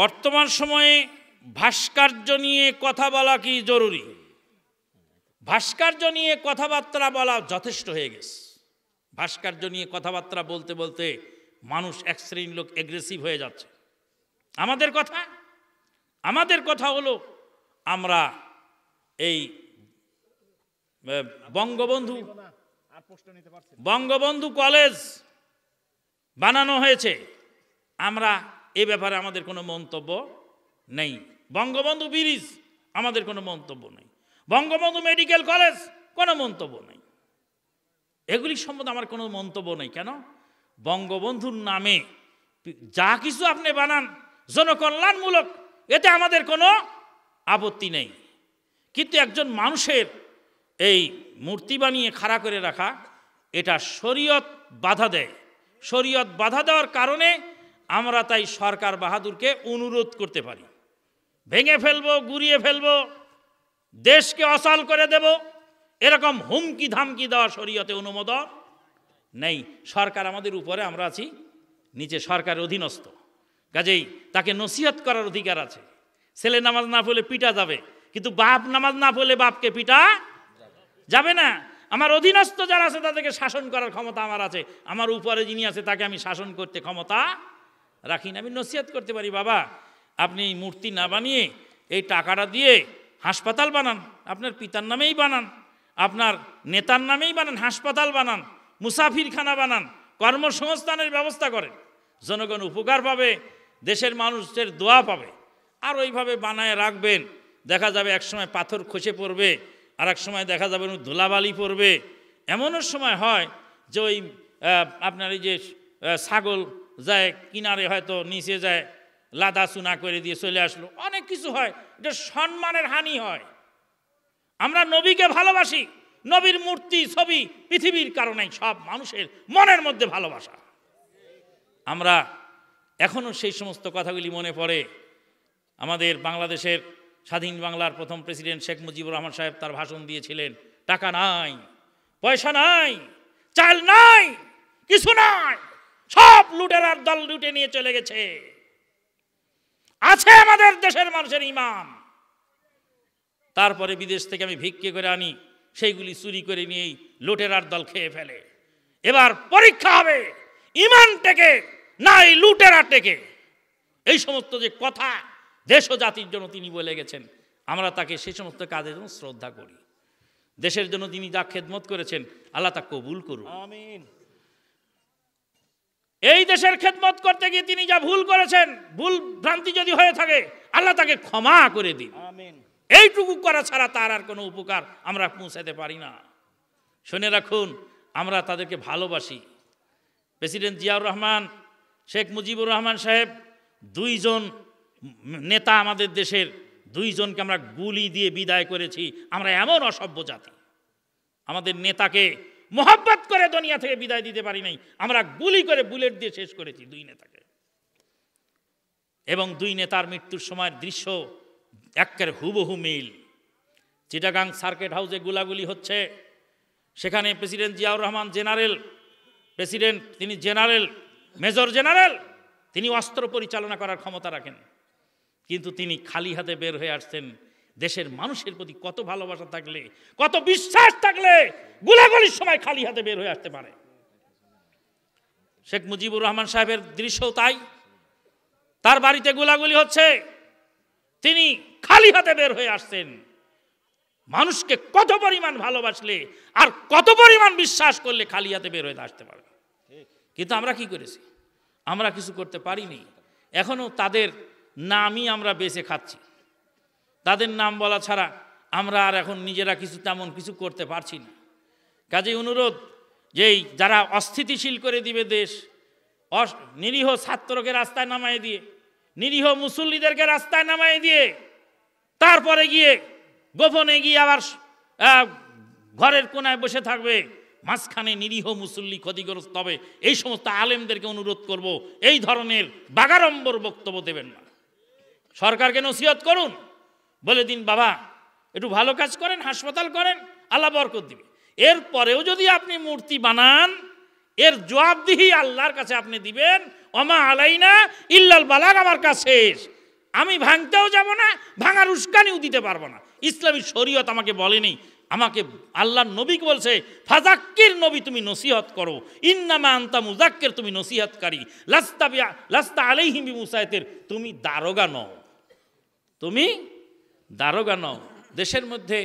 বর্তমান সময়ে ভাস্কর্য নিয়ে কথা বলা কি জরুরি ভাস্কর্য নিয়ে কথাবার্তা বলা যথেষ্ট হয়ে গেছে ভাস্কর্য নিয়ে কথাবার্তা বলতে বলতে মানুষ এক শ্রেণীর লোক এগ্রেসিভ হয়ে যাচ্ছে আমাদের কথা আমাদের কথা হলো আমরা এই বঙ্গবন্ধু বঙ্গবন্ধু কলেজ বানানো হয়েছে আমরা এ ব্যাপারে আমাদের কোনো মন্তব্য নেই বঙ্গবন্ধু ব্রিজ আমাদের কোনো মন্তব্য নেই বঙ্গবন্ধু মেডিকেল কলেজ কোনো মন্তব্য নেই এগুলি সম্বন্ধে আমার কোনো মন্তব্য নেই কেন বঙ্গবন্ধুর নামে যা কিছু আপনি বানান জনকল্যাণমূলক এতে আমাদের কোনো আপত্তি নেই কিন্তু একজন মানুষের এই মূর্তি বানিয়ে খাড়া করে রাখা এটা শরীয়ত বাধা দেয় শরীয়ত বাধা দেওয়ার কারণে আমরা তাই সরকার বাহাদুরকে অনুরোধ করতে পারি ভেঙে ফেলব গুড়িয়ে ফেলব দেশকে অসাল করে দেব এরকম হুমকি ধামকি দেওয়া শরীয়তে অনুমোদন নেই সরকার আমাদের উপরে আমরা আছি নিচে সরকার অধীনস্থ কাজেই তাকে নসিহত করার অধিকার আছে ছেলে নামাজ না পড়লে পিটা যাবে কিন্তু বাপ নামাজ না পড়লে বাপকে পিটা যাবে না আমার অধীনস্থ যারা আছে তাদেরকে শাসন করার ক্ষমতা আমার আছে আমার উপরে যিনি আছে তাকে আমি শাসন করতে ক্ষমতা রাখি না আমি নসিহাত করতে পারি বাবা আপনি এই মূর্তি না বানিয়ে এই টাকাটা দিয়ে হাসপাতাল বানান আপনার পিতার নামেই বানান আপনার নেতার নামেই বানান হাসপাতাল বানান মুসাফিরখানা বানান কর্মসংস্থানের ব্যবস্থা করেন জনগণ উপকার পাবে দেশের মানুষের দোয়া পাবে আর ওইভাবে বানায় রাখবেন দেখা যাবে এক সময় পাথর খসে পড়বে আর এক সময় দেখা যাবে ধুলাবালি পড়বে এমনও সময় হয় যে ওই আপনার এই যে ছাগল যায় কিনারে হয়তো নিচে যায় লাদা সুনা করে দিয়ে চলে আসলো অনেক কিছু হয় এটা সম্মানের হানি হয় আমরা নবীকে ভালোবাসি নবীর মূর্তি ছবি পৃথিবীর কারণেই সব মানুষের মনের মধ্যে ভালোবাসা আমরা এখনও সেই সমস্ত কথাগুলি মনে পড়ে আমাদের বাংলাদেশের স্বাধীন বাংলার প্রথম প্রেসিডেন্ট শেখ মুজিবুর রহমান সাহেব তার ভাষণ দিয়েছিলেন টাকা নাই পয়সা নাই চাল নাই কিছু নাই সব লুটেরার দল লুটে নিয়ে চলে গেছে আছে আমাদের দেশের মানুষের ইমাম তারপরে বিদেশ থেকে আমি ভিক্ষে করে আনি সেইগুলি চুরি করে নিয়েই লুটেরার দল খেয়ে ফেলে এবার পরীক্ষা হবে ইমান টেকে না এই লুটেরা টেকে এই সমস্ত যে কথা দেশ ও জাতির জন্য তিনি বলে গেছেন আমরা তাকে সেই সমস্ত কাজের জন্য শ্রদ্ধা করি দেশের জন্য তিনি যা খেদমত করেছেন আল্লাহ তা কবুল করুন আমিন এই দেশের খেদমত করতে গিয়ে তিনি যা ভুল করেছেন ভুল ভ্রান্তি যদি হয়ে থাকে আল্লাহ তাকে ক্ষমা করে দিন এইটুকু করা ছাড়া তার আর কোনো উপকার আমরা পৌঁছাতে পারি না শুনে রাখুন আমরা তাদেরকে ভালোবাসি প্রেসিডেন্ট জিয়াউর রহমান শেখ মুজিবুর রহমান সাহেব দুইজন নেতা আমাদের দেশের দুইজনকে আমরা গুলি দিয়ে বিদায় করেছি আমরা এমন অসভ্য জাতি আমাদের নেতাকে মোহাব্বত করে দুনিয়া থেকে বিদায় দিতে পারি নাই আমরা গুলি করে বুলেট দিয়ে শেষ করেছি দুই নেতাকে এবং দুই নেতার মৃত্যুর সময়ের দৃশ্য একের হুবহু মিল চিটাগাং সার্কিট হাউসে গুলাগুলি হচ্ছে সেখানে president Ziaur Rahman general president তিনি জেনারেল মেজর জেনারেল তিনি অস্ত্র পরিচালনা করার ক্ষমতা রাখেন কিন্তু তিনি খালি হাতে বের হয়ে আসছেন দেশের মানুষের প্রতি কত ভালোবাসা থাকলে কত বিশ্বাস থাকলে গুলাগুলির সময় খালি হাতে বের হয়ে আসতে পারে শেখ মুজিবুর রহমান সাহেবের দৃশ্য তাই তার বাড়িতে গুলাগুলি হচ্ছে তিনি খালি হাতে বের হয়ে আসছেন মানুষকে কত পরিমাণ ভালোবাসলে আর কত পরিমাণ বিশ্বাস করলে খালি হাতে বের হয়ে আসতে পারে কিন্তু আমরা কি করেছি আমরা কিছু করতে পারিনি এখনো তাদের নামই আমরা বেঁচে খাচ্ছি তাদের নাম বলা ছাড়া আমরা আর এখন নিজেরা কিছু তেমন কিছু করতে পারছি না কাজেই অনুরোধ যেই যারা অস্থিতিশীল করে দিবে দেশ নিরীহ ছাত্রকে রাস্তায় নামাই দিয়ে নিরীহ মুসল্লিদেরকে রাস্তায় নামাই দিয়ে তারপরে গিয়ে গোপনে গিয়ে আবার ঘরের কোনায় বসে থাকবে মাঝখানে নিরীহ মুসল্লি ক্ষতিগ্রস্ত হবে এই সমস্ত আলেমদেরকে অনুরোধ করব এই ধরনের বাগাড়ম্বর বক্তব্য দেবেন না সরকারকে নসিহত করুন বলে দিন বাবা একটু ভালো কাজ করেন হাসপাতাল করেন আল্লাহ বরকত দিবে এরপরেও যদি আপনি মূর্তি বানান এর জবাবদিহি আল্লাহর কাছে আপনি দিবেন অমা না ইল্লাল বালার আমার কাজ শেষ আমি ভাঙতেও যাব না ভাঙার উস্কানিও দিতে পারবো না ইসলামী শরীয়ত আমাকে বলেনি আমাকে আল্লাহ নবীকে বলছে ফাজাক্কির নবী তুমি নসিহত করো ইন্নামা আন্তা মুজাক্কের তুমি নসিহতকারী লাস্তা লাস্তা আলাইহিম মুসায়েতের তুমি দারোগা নও তুমি দারোগা নও দেশের মধ্যে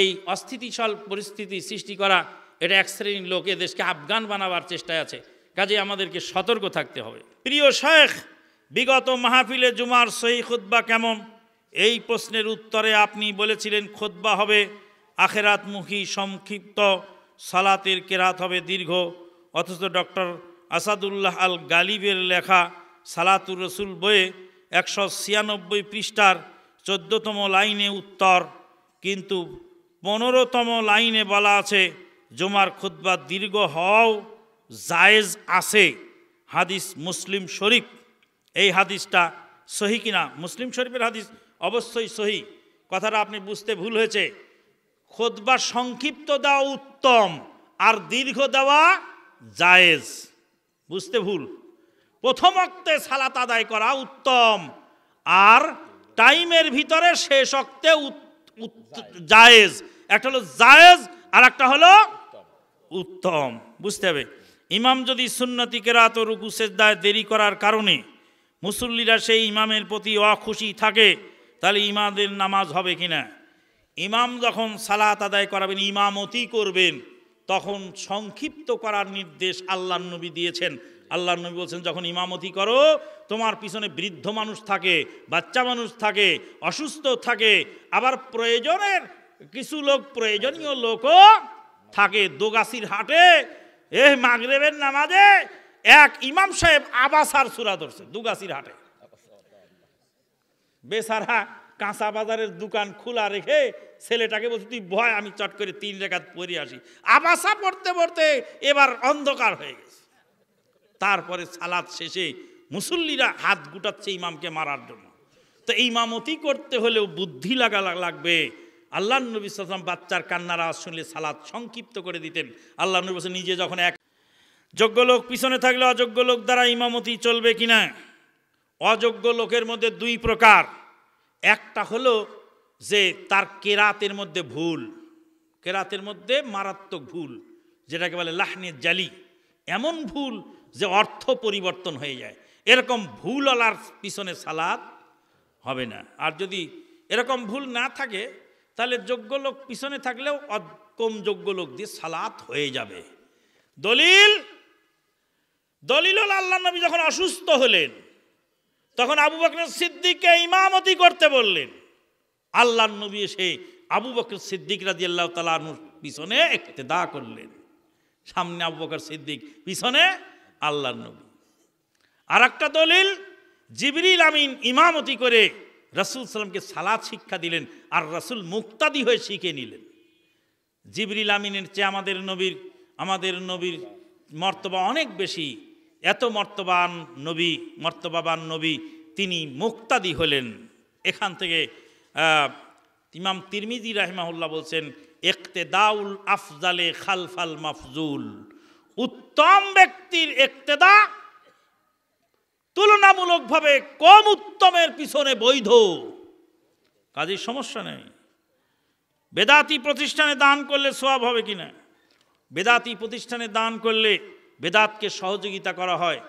এই অস্থিতিশল পরিস্থিতি সৃষ্টি করা এটা এক শ্রেণীর লোক দেশকে আফগান বানাবার চেষ্টায় আছে কাজে আমাদেরকে সতর্ক থাকতে হবে প্রিয় শেখ বিগত মাহফিলে জুমার সহি খুদ্া কেমন এই প্রশ্নের উত্তরে আপনি বলেছিলেন খোদ্া হবে আখেরাতমুখী সংক্ষিপ্ত সালাতের কেরাত হবে দীর্ঘ অথচ ডক্টর আসাদুল্লাহ আল গালিবের লেখা সালাতুর রসুল বইয়ে একশো ছিয়ানব্বই পৃষ্ঠার চোদ্দতম লাইনে উত্তর কিন্তু পনেরোতম লাইনে বলা আছে জুমার খুদ্া দীর্ঘ হওয়াও জায়েজ আছে হাদিস মুসলিম শরীফ এই হাদিসটা সহি কিনা মুসলিম শরীফের হাদিস অবশ্যই সহি কথাটা আপনি বুঝতে ভুল হয়েছে খোদবা সংক্ষিপ্ত দেওয়া উত্তম আর দীর্ঘ দেওয়া জায়েজ বুঝতে ভুল প্রথম অক্তে সালাত আদায় করা উত্তম আর টাইমের ভিতরে শেষ অক্তে জায়েজ একটা হলো জায়েজ আর একটা হলো উত্তম বুঝতে হবে ইমাম যদি সুন্নতি কেরাত রুকুশের রুকু দেরি করার কারণে মুসল্লিরা সেই ইমামের প্রতি অখুশি থাকে তাহলে ইমামদের নামাজ হবে কি না ইমাম যখন সালাত আদায় করাবেন ইমামতি করবেন তখন সংক্ষিপ্ত করার নির্দেশ আল্লাহ নবী দিয়েছেন আল্লাহ নবী বলছেন যখন ইমামতি করো তোমার পিছনে বৃদ্ধ মানুষ থাকে বাচ্চা মানুষ থাকে অসুস্থ থাকে আবার প্রয়োজনের কিছু লোক প্রয়োজনীয় লোকও থাকে দোগাসির হাটে এ মাগরেবের নামাজে এক ইমাম সাহেব আবাসার সুরা ধরছে দুগাসির হাটে বেসারা কাঁচা বাজারের দোকান খোলা রেখে ছেলেটাকে বলছি তুই ভয় আমি চট করে তিন রেখাত পরে আসি আবাসা পড়তে পড়তে এবার অন্ধকার হয়ে গেছে তারপরে সালাদ শেষে মুসল্লিরা হাত গুটাচ্ছে ইমামকে মারার জন্য তো ইমামতি করতে হলেও বুদ্ধি লাগা লাগবে আল্লাহ নবী সালাম বাচ্চার কান্নার আওয়াজ শুনলে সালাদ সংক্ষিপ্ত করে দিতেন আল্লাহ নবী নিজে যখন এক যোগ্য লোক পিছনে থাকলে অযোগ্য লোক দ্বারা ইমামতি চলবে কিনা অযোগ্য লোকের মধ্যে দুই প্রকার একটা হলো যে তার কেরাতের মধ্যে ভুল কেরাতের মধ্যে মারাত্মক ভুল যেটাকে বলে লাহনে জালি এমন ভুল যে অর্থ পরিবর্তন হয়ে যায় এরকম ভুল আলার পিছনে সালাদ হবে না আর যদি এরকম ভুল না থাকে তাহলে যোগ্য লোক পিছনে থাকলেও কম যোগ্য লোক দিয়ে সালাত হয়ে যাবে দলিল দলিল আল্লাহ নবী যখন অসুস্থ হলেন তখন আবু বকরের সিদ্দিককে ইমামতি করতে বললেন আল্লাহ নবী এসে আবু বকর সিদ্দিক রাজি আল্লাহ তালানুর পিছনে দা করলেন সামনে আবু বকর সিদ্দিক পিছনে আল্লাহ নবী আর একটা দলিল জিবরিল আমিন ইমামতি করে রাসুল সাল্লামকে সালাদ শিক্ষা দিলেন আর রাসুল মুক্তাদি হয়ে শিখে নিলেন জিবরিল আমিনের চেয়ে আমাদের নবীর আমাদের নবীর মর্তবা অনেক বেশি এত মর্তবান নবী মর্তবাবান নবী তিনি মুক্তাদি হলেন এখান থেকে ইমাম তিরমিজি রাহমাউল্লাহ বলছেন একতেদাউল আফজালে খালফাল মাফজুল উত্তম ব্যক্তির একতেদা তুলনামূলকভাবে কম উত্তমের পিছনে বৈধ কাজের সমস্যা নেই বেদাতি প্রতিষ্ঠানে দান করলে সব হবে কি না বেদাতি প্রতিষ্ঠানে দান করলে বেদাতকে সহযোগিতা করা হয়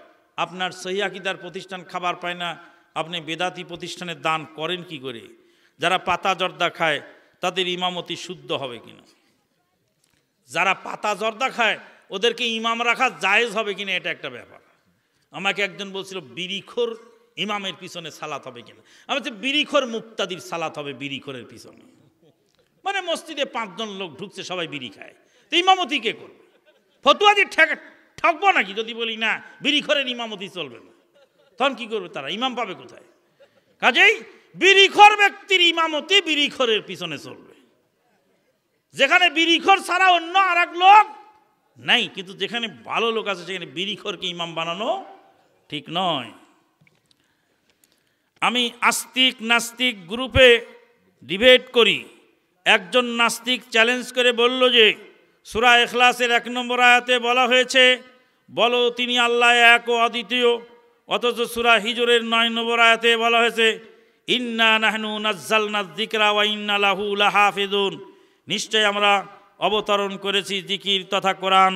আপনার সহিয়াকিদার প্রতিষ্ঠান খাবার পায় না আপনি বেদাতি প্রতিষ্ঠানে দান করেন কি করে যারা পাতা জর্দা খায় তাদের ইমামতি শুদ্ধ হবে কিনা যারা পাতা জর্দা খায় ওদেরকে ইমাম রাখা জায়েজ হবে কিনা এটা একটা ব্যাপার আমাকে একজন বলছিল বিড়িখোর ইমামের পিছনে সালাত হবে কিনা আমি বলছি বিড়িখোর মুক্তাদির সালাত হবে বিড়িখোরের পিছনে মানে মসজিদে পাঁচজন লোক ঢুকছে সবাই বিড়ি খায় তো ইমামতি কে করবে দিয়ে ঠেক ঠকবো নাকি যদি বলি না বিড়িখরের ইমামতি চলবে না তখন কি করবে তারা ইমাম পাবে কোথায় কাজেই বিড়িখর ব্যক্তির ইমামতি বিড়িখরের পিছনে চলবে যেখানে বিড়িখর ছাড়া অন্য আর এক লোক নাই কিন্তু যেখানে ভালো লোক আছে সেখানে বিড়িখরকে ইমাম বানানো ঠিক নয় আমি আস্তিক নাস্তিক গ্রুপে ডিবেট করি একজন নাস্তিক চ্যালেঞ্জ করে বলল যে সুরা এখলাসের এক নম্বর আয়াতে বলা হয়েছে বলো তিনি আল্লাহ এক ও অদ্বিতীয় অথচ সুরা হিজুরের নয় নম্বর আয়াতে বলা হয়েছে ইন্না নাহনু নাজ্জাল নাজিকরা ওয়া ইন্না লাহু লাহাফিদুন নিশ্চয় আমরা অবতরণ করেছি জিকির তথা কোরআন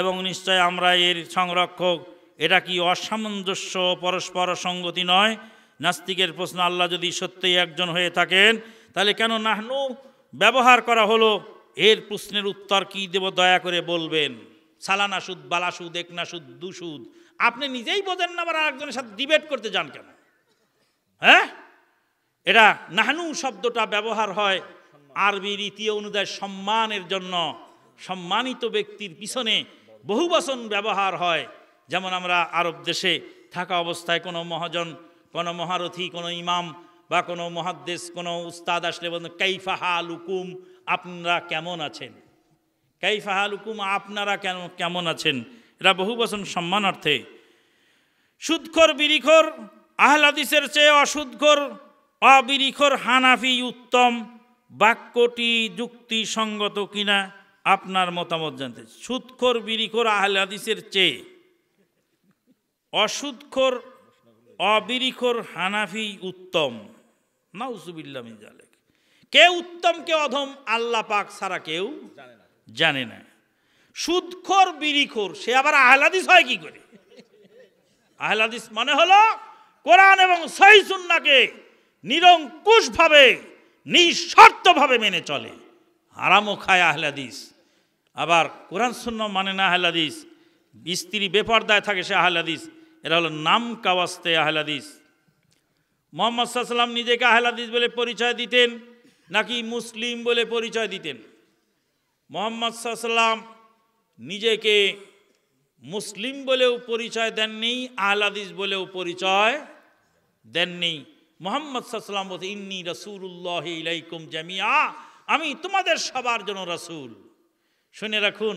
এবং নিশ্চয় আমরা এর সংরক্ষক এটা কি অসামঞ্জস্য পরস্পর সঙ্গতি নয় নাস্তিকের প্রশ্ন আল্লাহ যদি সত্যিই একজন হয়ে থাকেন তাহলে কেন নাহনু ব্যবহার করা হলো এর প্রশ্নের উত্তর কি দেব দয়া করে বলবেন সালানা সুদ বালা সুদ একনা সুদ দুসুদ আপনি নিজেই বোঝেন না আবার আরেকজনের সাথে ডিবেট করতে যান কেন হ্যাঁ এটা নাহনু শব্দটা ব্যবহার হয় আরবি রীতি অনুযায়ী সম্মানের জন্য সম্মানিত ব্যক্তির পিছনে বহু বচন ব্যবহার হয় যেমন আমরা আরব দেশে থাকা অবস্থায় কোনো মহাজন কোনো মহারথী কোনো ইমাম বা কোনো মহাদ্দেশ কোনো উস্তাদ আসলে বলেন কাইফাহাল লুকুম আপনারা কেমন আছেন কাইফাহাল লুকুম আপনারা কেন কেমন আছেন এরা বহু বচন সম্মানার্থে সুদখর বিরিখর আহলাদিসের চেয়ে অসুদখর অবিরিখর হানাফি উত্তম বাক্যটি যুক্তিসঙ্গত কিনা আপনার মতামত জানতে সুৎখোর বিরিখর আহলে হাদিসের চেয়ে অসুৎখোর অবিরিখোর হানাফি উত্তম নাউসুবিল্লা মিজালেক কে উত্তম কে অধম আল্লাহ পাক ছাড়া কেউ জানে না সুৎখর বিরিখর সে আবার আহলাদিস হয় কি করে আহলাদিস মানে হলো কোরআন এবং সহিসুন্নাকে নিরঙ্কুশভাবে নিঃশর্তভাবে মেনে চলে হারামো খায় আহলাদিস আবার কোরআন শূন্য মানে না আহলাদিস স্ত্রী বেপর্দায় থাকে সে আহলাদিস এরা হলো নাম কাওয়াস্তে আহলাদিস মোহাম্মদ সাল্লাম নিজেকে আহলাদিস বলে পরিচয় দিতেন নাকি মুসলিম বলে পরিচয় দিতেন মোহাম্মদ সাল্লাম নিজেকে মুসলিম বলেও পরিচয় দেননি আহলাদিস বলেও পরিচয় দেননি মোহাম্মদ সাল্লাম বলছে ইন্নি রসুল্লাহ ইলাইকুম জামিয়া আমি তোমাদের সবার জন্য রসুল শুনে রাখুন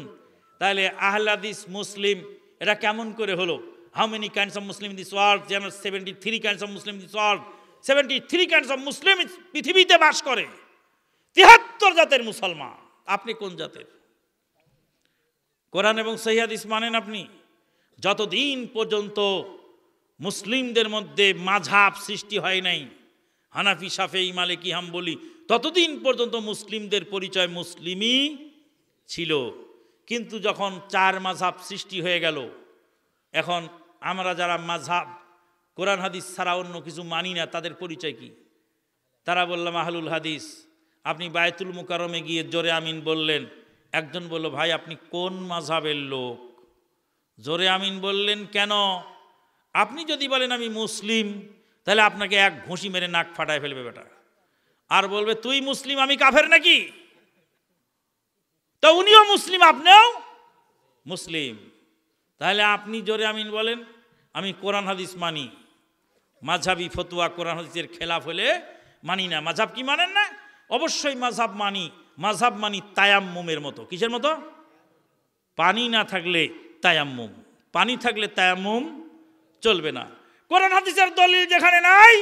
তাহলে আহলাদিস মুসলিম এটা কেমন করে হলো how many kinds of Muslim this world যেন seventy three kinds of Muslim this world seventy three kinds of Muslim পৃথিবীতে বাস করে তিহাত্তর জাতের মুসলমান আপনি কোন জাতের কোরআন এবং সহিয়াদিস মানেন আপনি যতদিন পর্যন্ত মুসলিমদের মধ্যে মাঝাব সৃষ্টি হয় নাই হানাফি সাফেই মালিকি বলি ততদিন পর্যন্ত মুসলিমদের পরিচয় মুসলিমই ছিল কিন্তু যখন চার মাঝাব সৃষ্টি হয়ে গেল এখন আমরা যারা মাঝাব কোরআন হাদিস ছাড়া অন্য কিছু মানি না তাদের পরিচয় কি তারা বললাম আহলুল হাদিস আপনি বায়তুল মুকারমে গিয়ে জোরে আমিন বললেন একজন বলল ভাই আপনি কোন মাঝাবের লোক জোরে আমিন বললেন কেন আপনি যদি বলেন আমি মুসলিম তাহলে আপনাকে এক ঘুষি মেরে নাক ফাটায় ফেলবে বেটা আর বলবে তুই মুসলিম আমি কাফের নাকি তো উনিও মুসলিম আপনিও মুসলিম তাহলে আপনি জোরে আমিন বলেন আমি কোরআন হাদিস মানি মাঝাবি ফতুয়া কোরআন হাদিসের খেলাফ হলে মানি না মাঝাব কি মানেন না অবশ্যই মাঝাব মানি মাঝাব মানি তায়াম্মুমের মতো কিসের মতো পানি না থাকলে তায়াম্মুম পানি থাকলে তায়াম্মুম চলবে না কোরআন হাদিসের দলিল যেখানে নাই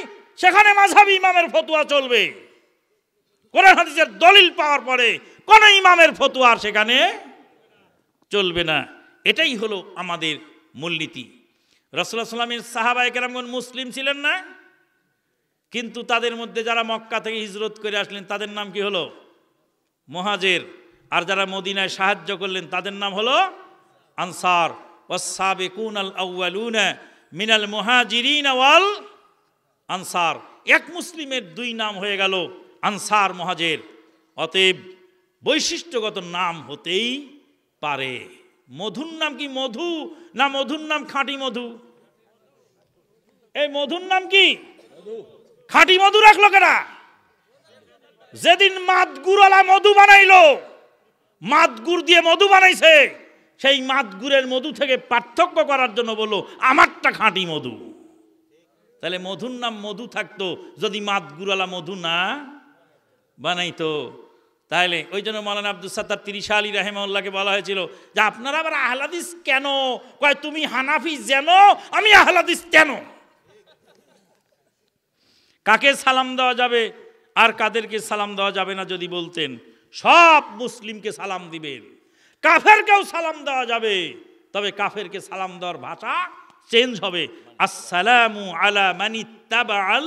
সেখানে মাঝাবি ইমামের ফতুয়া চলবে কোরআন হাদিসের দলিল পাওয়ার পরে কোন ইমামের ফতুয়া সেখানে চলবে না এটাই হলো আমাদের মূলনীতি রসুল্লাহ সাল্লামের সাহাবা একরামগণ মুসলিম ছিলেন না কিন্তু তাদের মধ্যে যারা মক্কা থেকে হিজরত করে আসলেন তাদের নাম কি হলো মহাজের আর যারা মদিনায় সাহায্য করলেন তাদের নাম হলো আনসার ও সাবেকুন আল আউ্লুনা মিনাল মোহাজিরিন ওয়াল আনসার এক মুসলিমের দুই নাম হয়ে গেল আনসার মহাজের অতএব বৈশিষ্ট্যগত নাম হতেই পারে মধুর নাম কি মধু না মধুর নাম খাঁটি মধু এই মধুর নাম কি খাঁটি মধু রাখলো কেনা যেদিন মাতগুরলা মধু বানাইলো মাতগুর দিয়ে মধু বানাইছে সেই মাতগুরের মধু থেকে পার্থক্য করার জন্য বলো আমারটা খাঁটি মধু তাহলে মধুর নাম মধু থাকতো যদি মাতগুরালা মধু না বানাইতো তাহলে ওই জন্য মৌলানা আব্দুল সাত্তার তিরিশ আলী রাহেমাল্লাহকে বলা হয়েছিল যে আপনারা আবার আহলাদিস কেন কয় তুমি হানাফি যেন আমি আহলাদিস কেন কাকে সালাম দেওয়া যাবে আর কাদেরকে সালাম দেওয়া যাবে না যদি বলতেন সব মুসলিমকে সালাম দিবেন কাফেরকেও সালাম দেওয়া যাবে তবে কাফেরকে সালাম দেওয়ার ভাষা চেঞ্জ হবে আসসালামু আলা মানি তাবাল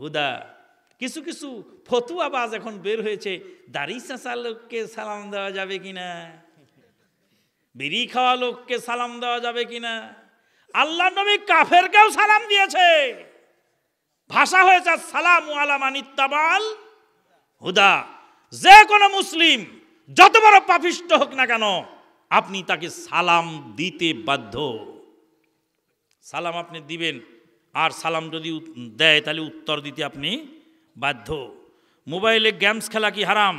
হুদা কিছু কিছু ফতুয়াবাজ এখন বের হয়েছে দাড়ি চাঁচা লোককে সালাম দেওয়া যাবে কিনা বিড়ি খাওয়া লোককে সালাম দেওয়া যাবে কিনা আল্লাহ নবী কাফেরকেও সালাম দিয়েছে ভাষা হয়েছে সালাম তাবাল হুদা যে কোনো মুসলিম যত বড় পাপিষ্ট হোক না কেন আপনি তাকে সালাম দিতে বাধ্য সালাম আপনি দিবেন আর সালাম যদি দেয় তাহলে উত্তর দিতে আপনি বাধ্য মোবাইলে গেমস খেলা কি হারাম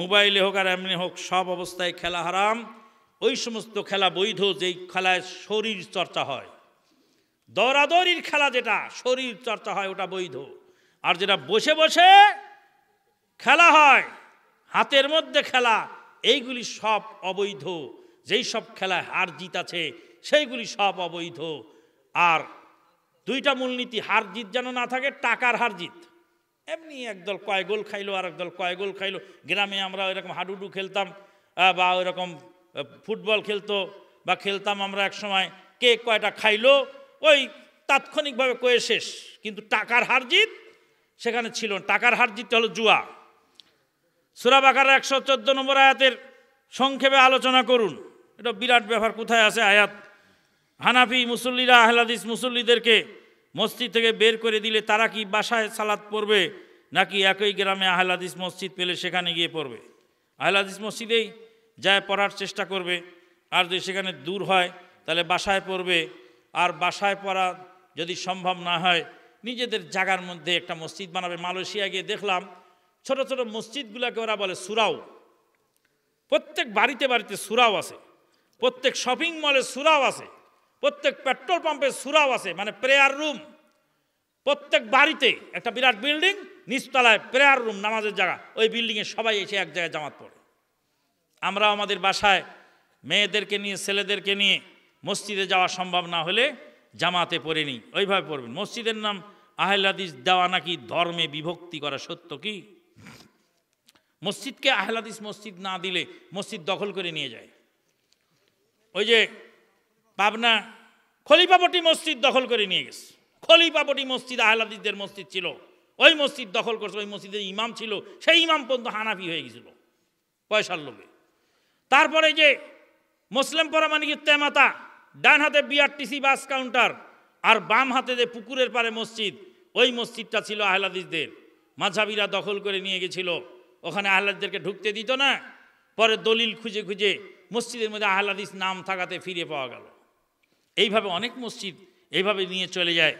মোবাইলে হোক আর এমনি হোক সব অবস্থায় খেলা হারাম ওই সমস্ত খেলা বৈধ যেই খেলায় শরীর চর্চা হয় দৌড়াদৌড়ির খেলা যেটা শরীর চর্চা হয় ওটা বৈধ আর যেটা বসে বসে খেলা হয় হাতের মধ্যে খেলা এইগুলি সব অবৈধ যেই সব খেলায় হার জিত আছে সেইগুলি সব অবৈধ আর দুইটা মূলনীতি হার জিত যেন না থাকে টাকার হার জিত এমনি একদল কয় গোল খাইলো আর একদল কয় গোল খাইলো গ্রামে আমরা রকম হাডুডু খেলতাম বা ওইরকম ফুটবল খেলতো বা খেলতাম আমরা এক সময় কে কয়টা খাইলো ওই তাৎক্ষণিকভাবে কয়ে শেষ কিন্তু টাকার হার জিত সেখানে ছিল টাকার হার জিতটা হলো জুয়া সুরাব আকার একশো চোদ্দ নম্বর আয়াতের সংক্ষেপে আলোচনা করুন এটা বিরাট ব্যাপার কোথায় আছে আয়াত হানাফি মুসল্লিরা আহলাদিস মুসল্লিদেরকে মসজিদ থেকে বের করে দিলে তারা কি বাসায় সালাত পড়বে নাকি একই গ্রামে আহলাদিস মসজিদ পেলে সেখানে গিয়ে পড়বে আহলাদিস মসজিদেই যায় পড়ার চেষ্টা করবে আর যদি সেখানে দূর হয় তাহলে বাসায় পড়বে আর বাসায় পড়া যদি সম্ভব না হয় নিজেদের জায়গার মধ্যে একটা মসজিদ বানাবে মালয়েশিয়া গিয়ে দেখলাম ছোট ছোট মসজিদগুলোকে ওরা বলে সুরাও প্রত্যেক বাড়িতে বাড়িতে সুরাও আছে প্রত্যেক শপিং মলে সুরাও আছে প্রত্যেক পেট্রোল পাম্পে সুরাও আছে মানে প্রেয়ার রুম প্রত্যেক বাড়িতে একটা বিরাট বিল্ডিং নিচতলায় প্রেয়ার রুম নামাজের জায়গা ওই বিল্ডিংয়ে সবাই এসে এক জায়গায় জামাত পড়ে আমরা আমাদের বাসায় মেয়েদেরকে নিয়ে ছেলেদেরকে নিয়ে মসজিদে যাওয়া সম্ভব না হলে জামাতে পড়ে নিই ওইভাবে পড়বেন মসজিদের নাম আহলাদিস দেওয়া নাকি ধর্মে বিভক্তি করা সত্য কি মসজিদকে আহলাদিস মসজিদ না দিলে মসজিদ দখল করে নিয়ে যায় ওই যে পাবনা খলিপাপটি মসজিদ দখল করে নিয়ে গেছে খলিপাপটি মসজিদ আহলাদিসদের মসজিদ ছিল ওই মসজিদ দখল করছে ওই মসজিদের ইমাম ছিল সেই ইমাম পর্যন্ত হানাফি হয়ে গেছিল পয়সার লোভে তারপরে যে মুসলিম পরামানিকের তেমাতা ডান হাতে বিআরটিসি বাস কাউন্টার আর বাম হাতে যে পুকুরের পারে মসজিদ ওই মসজিদটা ছিল আহলাদিসদের মাঝাবিরা দখল করে নিয়ে গেছিল ওখানে আহ্লাদদেরকে ঢুকতে দিত না পরে দলিল খুঁজে খুঁজে মসজিদের মধ্যে আহ্লাদিস নাম থাকাতে ফিরে পাওয়া গেল এইভাবে অনেক মসজিদ এইভাবে নিয়ে চলে যায়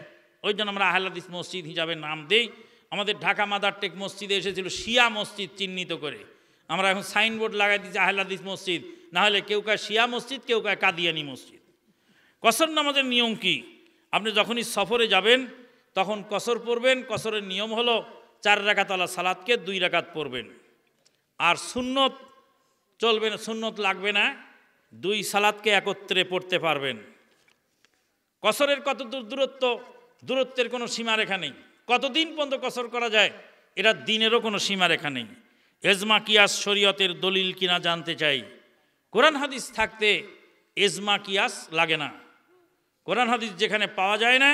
ওই জন্য আমরা আহ্লাদিস মসজিদ হিসাবে নাম দেই আমাদের ঢাকা মাদারটেক মসজিদে এসেছিল শিয়া মসজিদ চিহ্নিত করে আমরা এখন সাইনবোর্ড লাগাই দিচ্ছি আহ্লাদিস মসজিদ না হলে কেউ কায় শিয়া মসজিদ কেউ কায় কাদিয়ানি মসজিদ কসর নামাজের নিয়ম কি আপনি যখনই সফরে যাবেন তখন কসর পড়বেন কসরের নিয়ম হলো চার রাখাত আল্লাহ সালাদকে দুই রাখাত পড়বেন আর সুন্নত চলবে না সুন্নত লাগবে না দুই সালাদকে একত্রে পড়তে পারবেন কসরের কত দূর দূরত্ব দূরত্বের কোনো সীমারেখা নেই কতদিন পর্যন্ত কসর করা যায় এরা দিনেরও কোনো সীমারেখা নেই এজমা কিয়াস শরীয়তের দলিল কিনা জানতে চাই কোরআন হাদিস থাকতে এজমা কিয়াস লাগে না কোরআন হাদিস যেখানে পাওয়া যায় না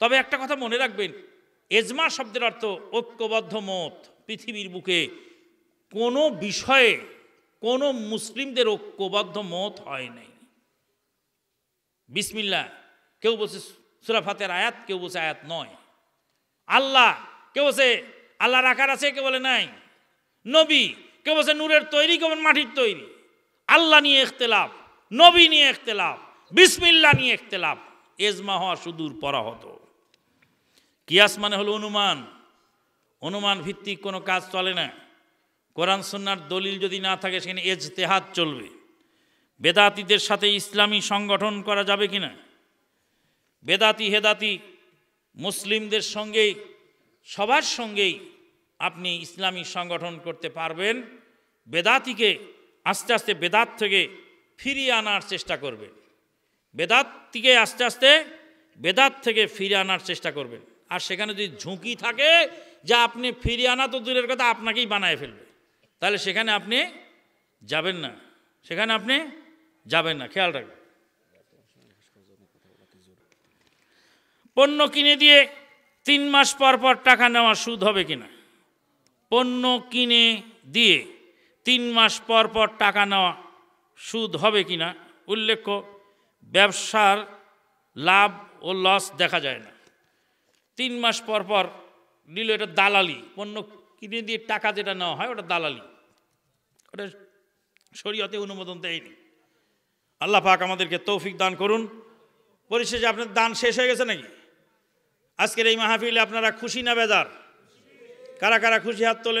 তবে একটা কথা মনে রাখবেন এজমা শব্দের অর্থ ঐক্যবদ্ধ মত পৃথিবীর বুকে কোনো বিষয়ে কোনো মুসলিমদের ঐক্যবদ্ধ মত হয় নাই বিসমিল্লা কেউ বলছে সুরাফাতের আয়াত কেউ বলছে আয়াত নয় আল্লাহ কেউ বলছে আল্লাহর আকার আছে কে বলে নাই নবী কেউ বলছে নূরের তৈরি কেউ মাটির তৈরি আল্লাহ নিয়ে এখতেলাফ নবী নিয়ে এখতেলাফ বিসমিল্লা নিয়ে এখতেলাফ এজমা হওয়া সুদূর পরাহত হতো কিয়াস মানে হলো অনুমান অনুমান ভিত্তিক কোনো কাজ চলে না কোরআন সন্ন্যার দলিল যদি না থাকে সেখানে এজতেহাত চলবে বেদাতিদের সাথে ইসলামী সংগঠন করা যাবে কি না বেদাতি হেদাতি মুসলিমদের সঙ্গেই সবার সঙ্গেই আপনি ইসলামী সংগঠন করতে পারবেন বেদাতিকে আস্তে আস্তে বেদাত থেকে ফিরিয়ে আনার চেষ্টা করবেন বেদাতিকে আস্তে আস্তে বেদাত থেকে ফিরিয়ে আনার চেষ্টা করবেন আর সেখানে যদি ঝুঁকি থাকে যা আপনি ফিরিয়ে আনা তো দূরের কথা আপনাকেই বানায় ফেলবে তাহলে সেখানে আপনি যাবেন না সেখানে আপনি যাবেন না খেয়াল রাখবেন পণ্য কিনে দিয়ে তিন মাস পর পর টাকা নেওয়ার সুদ হবে কিনা পণ্য কিনে দিয়ে তিন মাস পর পর টাকা নেওয়া সুদ হবে কিনা উল্লেখ্য ব্যবসার লাভ ও লস দেখা যায় না তিন মাস পর পর নিল এটা দালালি পণ্য কিনে দিয়ে টাকা যেটা নেওয়া হয় ওটা দালালি ওটা শরীয়তে অনুমোদন দেয়নি আল্লাহ পাক আমাদেরকে তৌফিক দান করুন পরিশেষে আপনার দান শেষ হয়ে গেছে নাকি আজকের এই মাহফিলে আপনারা খুশি না বেজার কারা কারা খুশি হাত তোলেন